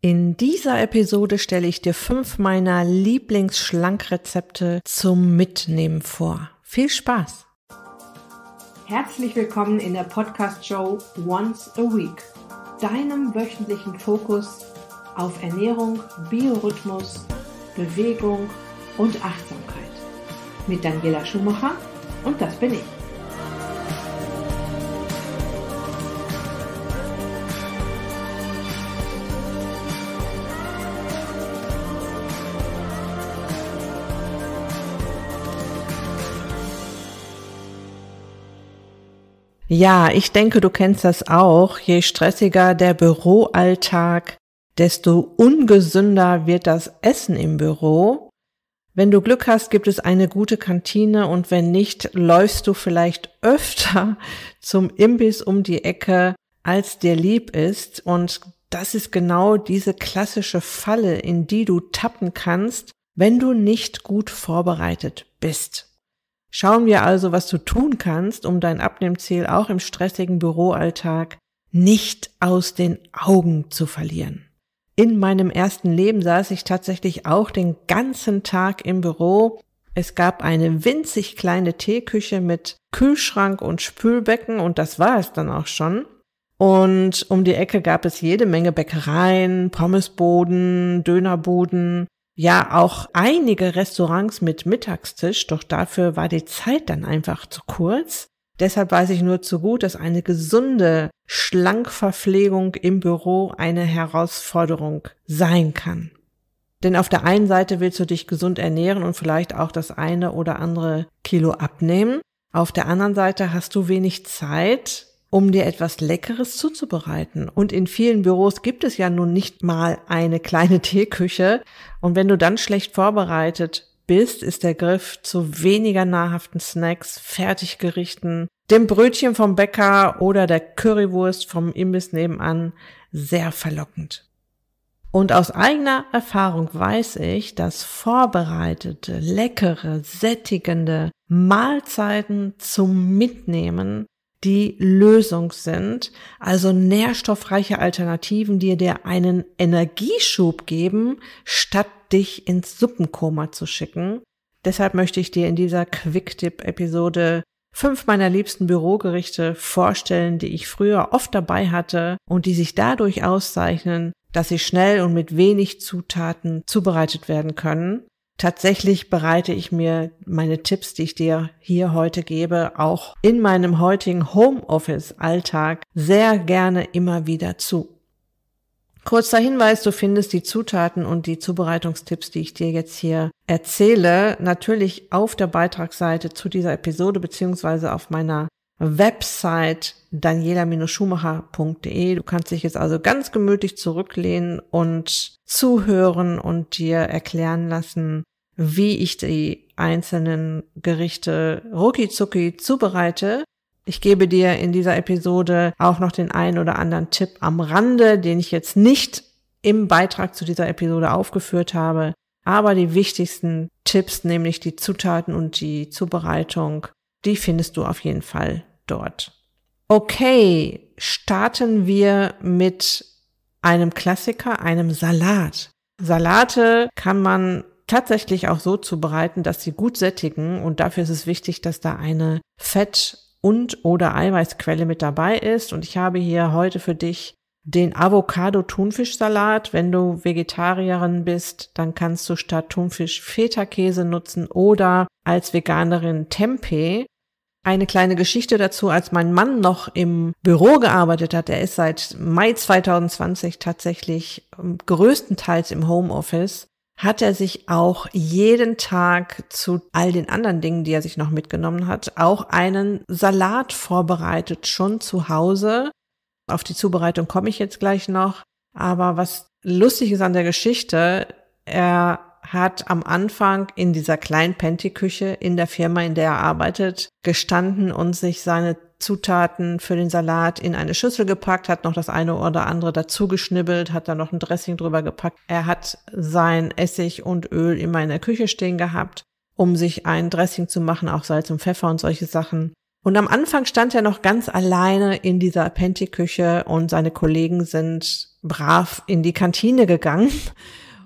In dieser Episode stelle ich dir fünf meiner Lieblingsschlankrezepte zum Mitnehmen vor. Viel Spaß! Herzlich willkommen in der Podcast-Show Once a Week, deinem wöchentlichen Fokus auf Ernährung, Biorhythmus, Bewegung und Achtsamkeit. Mit Daniela Schumacher und das bin ich. Ja, ich denke, du kennst das auch. Je stressiger der Büroalltag, desto ungesünder wird das Essen im Büro. Wenn du Glück hast, gibt es eine gute Kantine und wenn nicht, läufst du vielleicht öfter zum Imbiss um die Ecke, als dir lieb ist. Und das ist genau diese klassische Falle, in die du tappen kannst, wenn du nicht gut vorbereitet bist. Schauen wir also, was du tun kannst, um dein Abnehmziel auch im stressigen Büroalltag nicht aus den Augen zu verlieren. In meinem ersten Leben saß ich tatsächlich auch den ganzen Tag im Büro. Es gab eine winzig kleine Teeküche mit Kühlschrank und Spülbecken und das war es dann auch schon. Und um die Ecke gab es jede Menge Bäckereien, Pommesboden, Dönerbuden, ja auch einige Restaurants mit Mittagstisch, doch dafür war die Zeit dann einfach zu kurz. Deshalb weiß ich nur zu gut, dass eine gesunde Schlankverpflegung im Büro eine Herausforderung sein kann. Denn auf der einen Seite willst du dich gesund ernähren und vielleicht auch das eine oder andere Kilo abnehmen. Auf der anderen Seite hast du wenig Zeit, um dir etwas Leckeres zuzubereiten. Und in vielen Büros gibt es ja nun nicht mal eine kleine Teeküche. Und wenn du dann schlecht vorbereitet bist, ist der Griff zu weniger nahrhaften Snacks, Fertiggerichten, dem Brötchen vom Bäcker oder der Currywurst vom Imbiss nebenan sehr verlockend. Und aus eigener Erfahrung weiß ich, dass vorbereitete, leckere, sättigende Mahlzeiten zum Mitnehmen die Lösung sind, also nährstoffreiche Alternativen, die dir einen Energieschub geben, statt dich ins Suppenkoma zu schicken. Deshalb möchte ich dir in dieser Quick-Tipp-Episode fünf meiner liebsten Bürogerichte vorstellen, die ich früher oft dabei hatte und die sich dadurch auszeichnen, dass sie schnell und mit wenig Zutaten zubereitet werden können Tatsächlich bereite ich mir meine Tipps, die ich dir hier heute gebe, auch in meinem heutigen Homeoffice-Alltag sehr gerne immer wieder zu. Kurzer Hinweis, du findest die Zutaten und die Zubereitungstipps, die ich dir jetzt hier erzähle, natürlich auf der Beitragsseite zu dieser Episode bzw. auf meiner Website daniela-schumacher.de. Du kannst dich jetzt also ganz gemütlich zurücklehnen und zuhören und dir erklären lassen, wie ich die einzelnen Gerichte rucki zubereite. Ich gebe dir in dieser Episode auch noch den einen oder anderen Tipp am Rande, den ich jetzt nicht im Beitrag zu dieser Episode aufgeführt habe. Aber die wichtigsten Tipps, nämlich die Zutaten und die Zubereitung, die findest du auf jeden Fall dort. Okay, starten wir mit einem Klassiker, einem Salat. Salate kann man tatsächlich auch so zubereiten, dass sie gut sättigen und dafür ist es wichtig, dass da eine Fett- und oder Eiweißquelle mit dabei ist und ich habe hier heute für dich den Avocado-Thunfischsalat. Wenn du Vegetarierin bist, dann kannst du statt Thunfisch Feta-Käse nutzen oder als Veganerin Tempeh. Eine kleine Geschichte dazu, als mein Mann noch im Büro gearbeitet hat, er ist seit Mai 2020 tatsächlich ähm, größtenteils im Homeoffice, hat er sich auch jeden Tag zu all den anderen Dingen, die er sich noch mitgenommen hat, auch einen Salat vorbereitet, schon zu Hause. Auf die Zubereitung komme ich jetzt gleich noch. Aber was lustig ist an der Geschichte, er hat am Anfang in dieser kleinen Penti-Küche in der Firma, in der er arbeitet, gestanden und sich seine Zutaten für den Salat in eine Schüssel gepackt, hat noch das eine oder andere dazu geschnibbelt, hat da noch ein Dressing drüber gepackt. Er hat sein Essig und Öl immer in der Küche stehen gehabt, um sich ein Dressing zu machen, auch Salz und Pfeffer und solche Sachen. Und am Anfang stand er noch ganz alleine in dieser Penti-Küche und seine Kollegen sind brav in die Kantine gegangen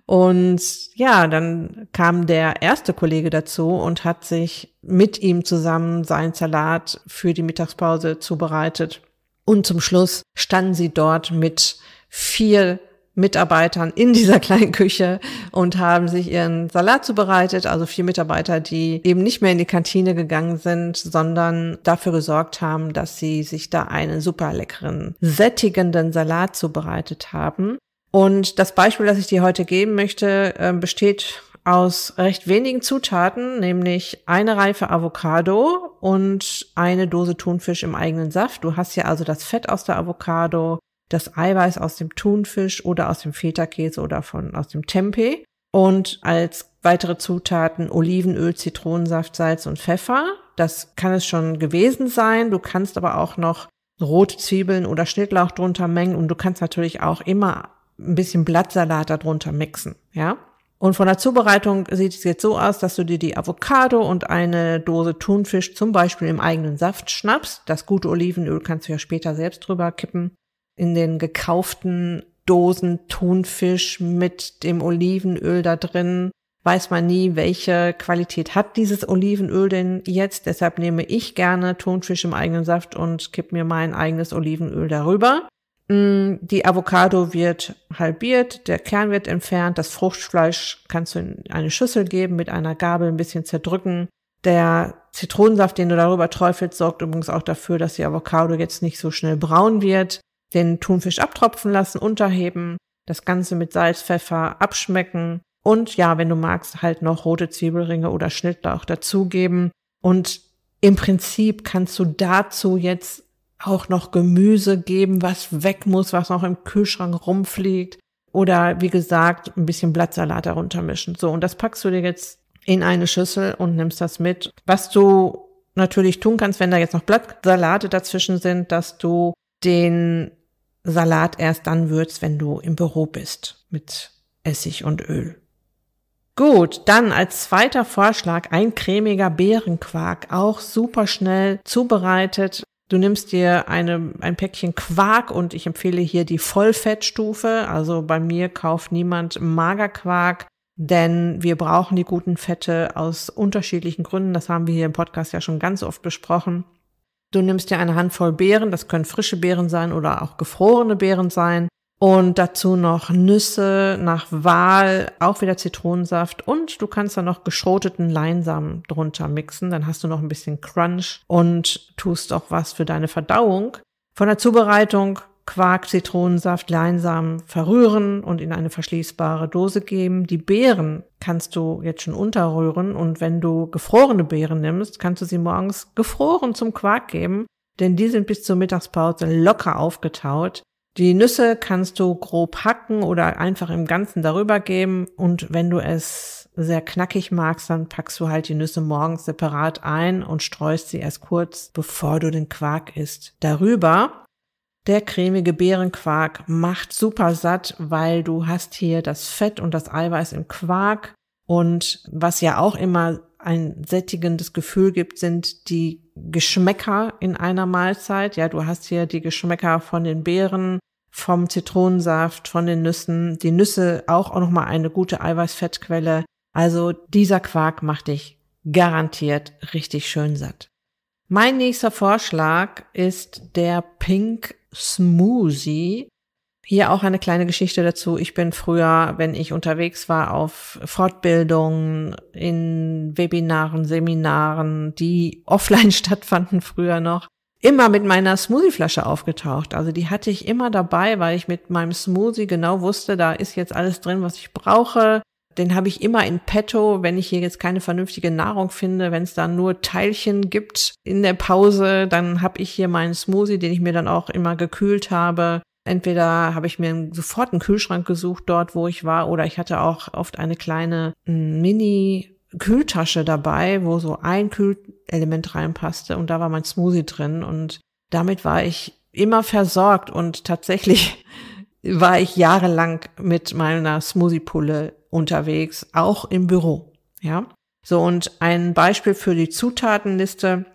und ja, dann kam der erste Kollege dazu und hat sich mit ihm zusammen seinen Salat für die Mittagspause zubereitet. Und zum Schluss standen sie dort mit vier Mitarbeitern in dieser kleinen Küche und haben sich ihren Salat zubereitet. Also vier Mitarbeiter, die eben nicht mehr in die Kantine gegangen sind, sondern dafür gesorgt haben, dass sie sich da einen super leckeren, sättigenden Salat zubereitet haben. Und das Beispiel, das ich dir heute geben möchte, ähm, besteht aus recht wenigen Zutaten, nämlich eine reife Avocado und eine Dose Thunfisch im eigenen Saft. Du hast ja also das Fett aus der Avocado, das Eiweiß aus dem Thunfisch oder aus dem Feta-Käse oder von, aus dem Tempeh und als weitere Zutaten Olivenöl, Zitronensaft, Salz und Pfeffer. Das kann es schon gewesen sein. Du kannst aber auch noch rote Zwiebeln oder Schnittlauch drunter mengen und du kannst natürlich auch immer ein bisschen Blattsalat darunter mixen, ja. Und von der Zubereitung sieht es jetzt so aus, dass du dir die Avocado und eine Dose Thunfisch zum Beispiel im eigenen Saft schnappst. Das gute Olivenöl kannst du ja später selbst drüber kippen. In den gekauften Dosen Thunfisch mit dem Olivenöl da drin weiß man nie, welche Qualität hat dieses Olivenöl denn jetzt. Deshalb nehme ich gerne Thunfisch im eigenen Saft und kipp mir mein eigenes Olivenöl darüber. Mm, die Avocado wird halbiert, der Kern wird entfernt, das Fruchtfleisch kannst du in eine Schüssel geben, mit einer Gabel ein bisschen zerdrücken. Der Zitronensaft, den du darüber träufelst, sorgt übrigens auch dafür, dass die Avocado jetzt nicht so schnell braun wird. Den Thunfisch abtropfen lassen, unterheben, das Ganze mit Salz, Pfeffer abschmecken und ja, wenn du magst, halt noch rote Zwiebelringe oder Schnittlauch dazugeben. Und im Prinzip kannst du dazu jetzt auch noch Gemüse geben, was weg muss, was noch im Kühlschrank rumfliegt. Oder wie gesagt, ein bisschen Blattsalat darunter mischen. So, und das packst du dir jetzt in eine Schüssel und nimmst das mit. Was du natürlich tun kannst, wenn da jetzt noch Blattsalate dazwischen sind, dass du den Salat erst dann würzt, wenn du im Büro bist mit Essig und Öl. Gut, dann als zweiter Vorschlag ein cremiger Beerenquark, auch super schnell zubereitet, Du nimmst dir eine, ein Päckchen Quark und ich empfehle hier die Vollfettstufe. Also bei mir kauft niemand Magerquark, denn wir brauchen die guten Fette aus unterschiedlichen Gründen. Das haben wir hier im Podcast ja schon ganz oft besprochen. Du nimmst dir eine Handvoll Beeren, das können frische Beeren sein oder auch gefrorene Beeren sein und dazu noch Nüsse nach Wahl, auch wieder Zitronensaft und du kannst dann noch geschroteten Leinsamen drunter mixen, dann hast du noch ein bisschen Crunch und tust auch was für deine Verdauung. Von der Zubereitung Quark, Zitronensaft, Leinsamen verrühren und in eine verschließbare Dose geben. Die Beeren kannst du jetzt schon unterrühren und wenn du gefrorene Beeren nimmst, kannst du sie morgens gefroren zum Quark geben, denn die sind bis zur Mittagspause locker aufgetaut. Die Nüsse kannst du grob hacken oder einfach im Ganzen darüber geben. Und wenn du es sehr knackig magst, dann packst du halt die Nüsse morgens separat ein und streust sie erst kurz, bevor du den Quark isst, darüber. Der cremige Beerenquark macht super satt, weil du hast hier das Fett und das Eiweiß im Quark. Und was ja auch immer ein sättigendes Gefühl gibt, sind die Geschmäcker in einer Mahlzeit. Ja, du hast hier die Geschmäcker von den Beeren, vom Zitronensaft, von den Nüssen. Die Nüsse auch, auch nochmal eine gute Eiweißfettquelle. Also dieser Quark macht dich garantiert richtig schön satt. Mein nächster Vorschlag ist der Pink Smoothie hier auch eine kleine Geschichte dazu. Ich bin früher, wenn ich unterwegs war, auf Fortbildungen, in Webinaren, Seminaren, die offline stattfanden früher noch, immer mit meiner Smoothieflasche aufgetaucht. Also die hatte ich immer dabei, weil ich mit meinem Smoothie genau wusste, da ist jetzt alles drin, was ich brauche. Den habe ich immer in petto, wenn ich hier jetzt keine vernünftige Nahrung finde, wenn es da nur Teilchen gibt in der Pause, dann habe ich hier meinen Smoothie, den ich mir dann auch immer gekühlt habe Entweder habe ich mir sofort einen Kühlschrank gesucht dort, wo ich war, oder ich hatte auch oft eine kleine hm, Mini Kühltasche dabei, wo so ein Kühlelement reinpasste und da war mein Smoothie drin und damit war ich immer versorgt und tatsächlich war ich jahrelang mit meiner Smoothie-Pulle unterwegs, auch im Büro, ja. So und ein Beispiel für die Zutatenliste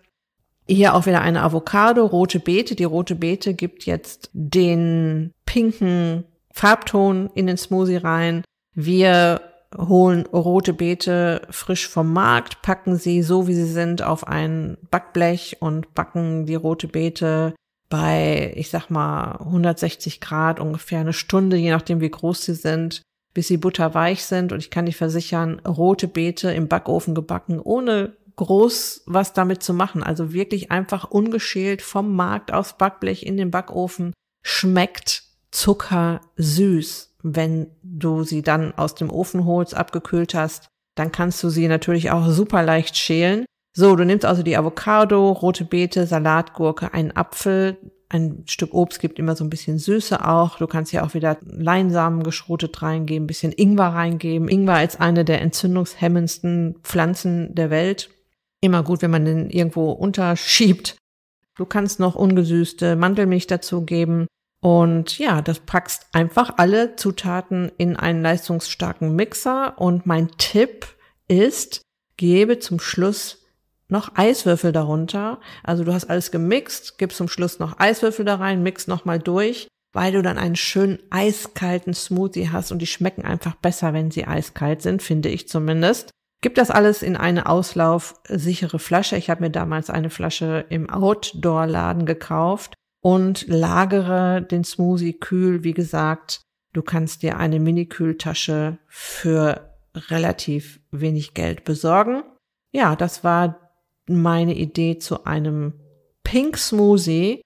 hier auch wieder eine Avocado, rote Beete. Die rote Beete gibt jetzt den pinken Farbton in den Smoothie rein. Wir holen rote Beete frisch vom Markt, packen sie so wie sie sind auf ein Backblech und backen die rote Beete bei, ich sag mal, 160 Grad ungefähr eine Stunde, je nachdem wie groß sie sind, bis sie butterweich sind. Und ich kann dich versichern, rote Beete im Backofen gebacken, ohne groß was damit zu machen. Also wirklich einfach ungeschält vom Markt aufs Backblech in den Backofen schmeckt Zucker süß. Wenn du sie dann aus dem Ofen holst, abgekühlt hast, dann kannst du sie natürlich auch super leicht schälen. So, du nimmst also die Avocado, rote Beete, Salatgurke, einen Apfel, ein Stück Obst gibt immer so ein bisschen Süße auch. Du kannst hier auch wieder Leinsamen geschrotet reingeben, bisschen Ingwer reingeben. Ingwer ist eine der entzündungshemmendsten Pflanzen der Welt immer gut, wenn man den irgendwo unterschiebt. Du kannst noch ungesüßte Mandelmilch dazu geben. Und ja, das packst einfach alle Zutaten in einen leistungsstarken Mixer. Und mein Tipp ist, gebe zum Schluss noch Eiswürfel darunter. Also du hast alles gemixt, gibst zum Schluss noch Eiswürfel da rein, mix nochmal durch, weil du dann einen schönen eiskalten Smoothie hast und die schmecken einfach besser, wenn sie eiskalt sind, finde ich zumindest. Gib das alles in eine auslaufsichere Flasche. Ich habe mir damals eine Flasche im Outdoor-Laden gekauft und lagere den Smoothie kühl. Wie gesagt, du kannst dir eine Mini-Kühltasche für relativ wenig Geld besorgen. Ja, das war meine Idee zu einem Pink Smoothie.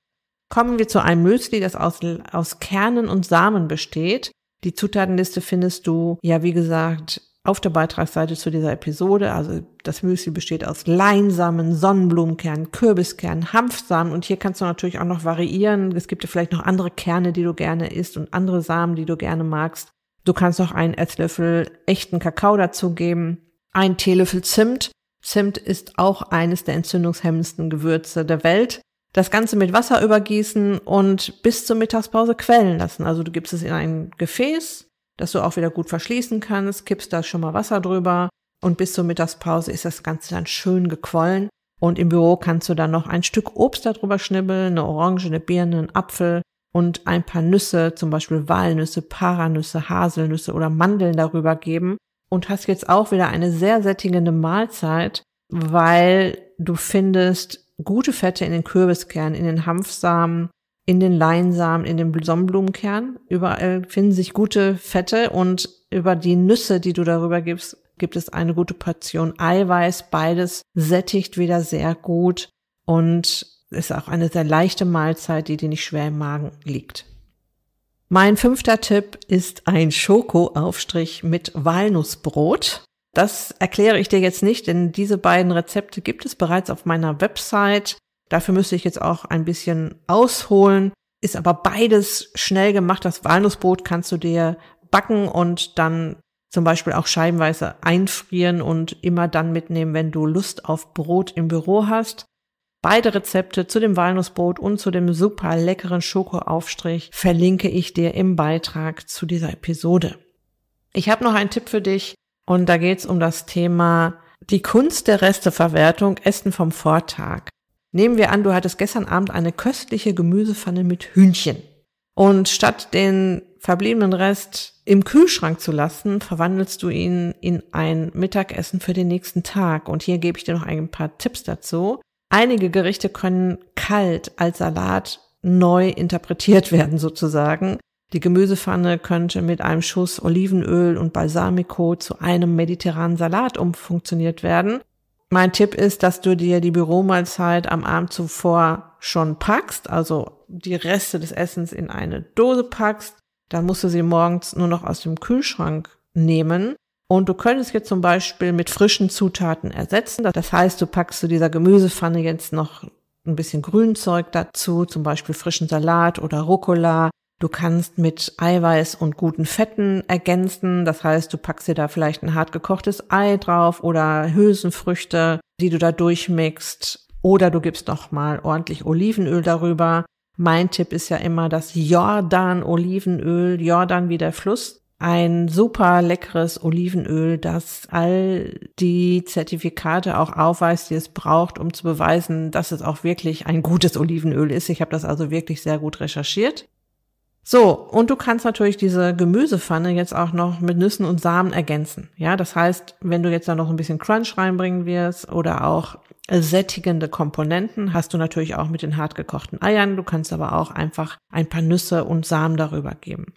Kommen wir zu einem Müsli, das aus, aus Kernen und Samen besteht. Die Zutatenliste findest du, ja, wie gesagt, auf der Beitragsseite zu dieser Episode. Also das Müsli besteht aus Leinsamen, Sonnenblumenkern, Kürbiskern, Hanfsamen und hier kannst du natürlich auch noch variieren. Es gibt ja vielleicht noch andere Kerne, die du gerne isst und andere Samen, die du gerne magst. Du kannst auch einen Esslöffel echten Kakao dazugeben, ein Teelöffel Zimt. Zimt ist auch eines der entzündungshemmendsten Gewürze der Welt. Das Ganze mit Wasser übergießen und bis zur Mittagspause quellen lassen. Also du gibst es in ein Gefäß, dass du auch wieder gut verschließen kannst, kippst da schon mal Wasser drüber und bis zur Mittagspause ist das Ganze dann schön gequollen. Und im Büro kannst du dann noch ein Stück Obst darüber schnibbeln, eine Orange, eine Birne, einen Apfel und ein paar Nüsse, zum Beispiel Walnüsse, Paranüsse, Haselnüsse oder Mandeln darüber geben und hast jetzt auch wieder eine sehr sättigende Mahlzeit, weil du findest gute Fette in den Kürbiskernen, in den Hanfsamen, in den Leinsamen, in den Sonnenblumenkern. Überall finden sich gute Fette und über die Nüsse, die du darüber gibst, gibt es eine gute Portion Eiweiß. Beides sättigt wieder sehr gut und ist auch eine sehr leichte Mahlzeit, die dir nicht schwer im Magen liegt. Mein fünfter Tipp ist ein Schokoaufstrich mit Walnussbrot. Das erkläre ich dir jetzt nicht, denn diese beiden Rezepte gibt es bereits auf meiner Website. Dafür müsste ich jetzt auch ein bisschen ausholen. Ist aber beides schnell gemacht. Das Walnussbrot kannst du dir backen und dann zum Beispiel auch scheibenweise einfrieren und immer dann mitnehmen, wenn du Lust auf Brot im Büro hast. Beide Rezepte zu dem Walnussbrot und zu dem super leckeren Schokoaufstrich verlinke ich dir im Beitrag zu dieser Episode. Ich habe noch einen Tipp für dich und da geht es um das Thema die Kunst der Resteverwertung, Essen vom Vortag. Nehmen wir an, du hattest gestern Abend eine köstliche Gemüsepfanne mit Hühnchen. Und statt den verbliebenen Rest im Kühlschrank zu lassen, verwandelst du ihn in ein Mittagessen für den nächsten Tag. Und hier gebe ich dir noch ein paar Tipps dazu. Einige Gerichte können kalt als Salat neu interpretiert werden sozusagen. Die Gemüsepfanne könnte mit einem Schuss Olivenöl und Balsamico zu einem mediterranen Salat umfunktioniert werden. Mein Tipp ist, dass du dir die Büromahlzeit am Abend zuvor schon packst, also die Reste des Essens in eine Dose packst. Dann musst du sie morgens nur noch aus dem Kühlschrank nehmen. Und du könntest jetzt zum Beispiel mit frischen Zutaten ersetzen. Das heißt, du packst zu dieser Gemüsepfanne jetzt noch ein bisschen Grünzeug dazu, zum Beispiel frischen Salat oder Rucola Du kannst mit Eiweiß und guten Fetten ergänzen. Das heißt, du packst dir da vielleicht ein hart gekochtes Ei drauf oder Hülsenfrüchte, die du da durchmixt. Oder du gibst nochmal ordentlich Olivenöl darüber. Mein Tipp ist ja immer das Jordan-Olivenöl. Jordan wie der Fluss. Ein super leckeres Olivenöl, das all die Zertifikate auch aufweist, die es braucht, um zu beweisen, dass es auch wirklich ein gutes Olivenöl ist. Ich habe das also wirklich sehr gut recherchiert. So, und du kannst natürlich diese Gemüsepfanne jetzt auch noch mit Nüssen und Samen ergänzen. Ja, das heißt, wenn du jetzt da noch ein bisschen Crunch reinbringen wirst oder auch sättigende Komponenten, hast du natürlich auch mit den hart gekochten Eiern. Du kannst aber auch einfach ein paar Nüsse und Samen darüber geben.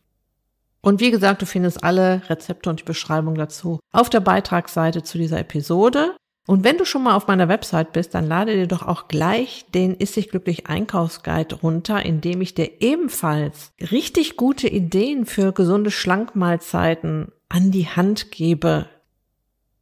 Und wie gesagt, du findest alle Rezepte und die Beschreibung dazu auf der Beitragsseite zu dieser Episode. Und wenn du schon mal auf meiner Website bist, dann lade dir doch auch gleich den Ist sich glücklich Einkaufsguide runter, in dem ich dir ebenfalls richtig gute Ideen für gesunde Schlankmahlzeiten an die Hand gebe.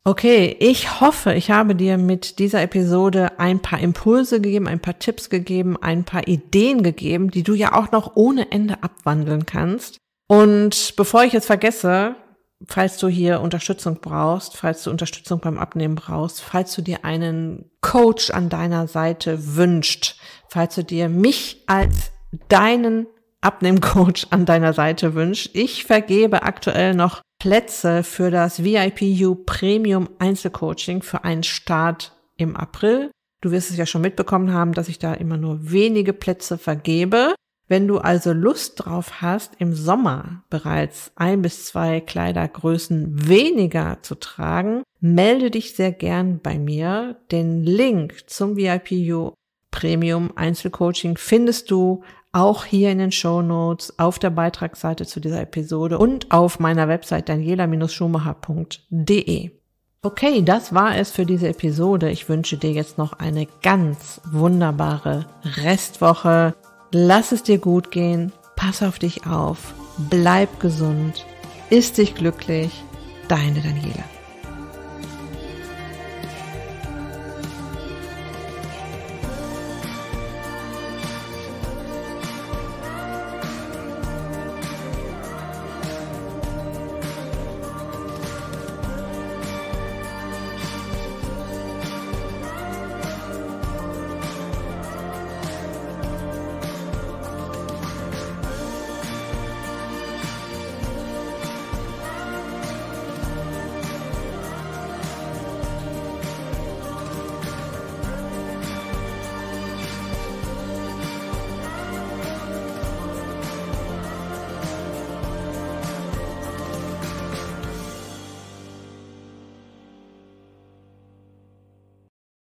Okay, ich hoffe, ich habe dir mit dieser Episode ein paar Impulse gegeben, ein paar Tipps gegeben, ein paar Ideen gegeben, die du ja auch noch ohne Ende abwandeln kannst. Und bevor ich es vergesse, falls du hier Unterstützung brauchst, falls du Unterstützung beim Abnehmen brauchst, falls du dir einen Coach an deiner Seite wünscht, falls du dir mich als deinen Abnehmcoach an deiner Seite wünscht. Ich vergebe aktuell noch Plätze für das VIPU Premium Einzelcoaching für einen Start im April. Du wirst es ja schon mitbekommen haben, dass ich da immer nur wenige Plätze vergebe. Wenn du also Lust drauf hast, im Sommer bereits ein bis zwei Kleidergrößen weniger zu tragen, melde dich sehr gern bei mir. Den Link zum VIPU Premium Einzelcoaching findest du auch hier in den Show Notes, auf der Beitragsseite zu dieser Episode und auf meiner Website daniela-schumacher.de. Okay, das war es für diese Episode. Ich wünsche dir jetzt noch eine ganz wunderbare Restwoche lass es dir gut gehen, pass auf dich auf, bleib gesund, ist dich glücklich, deine Daniela.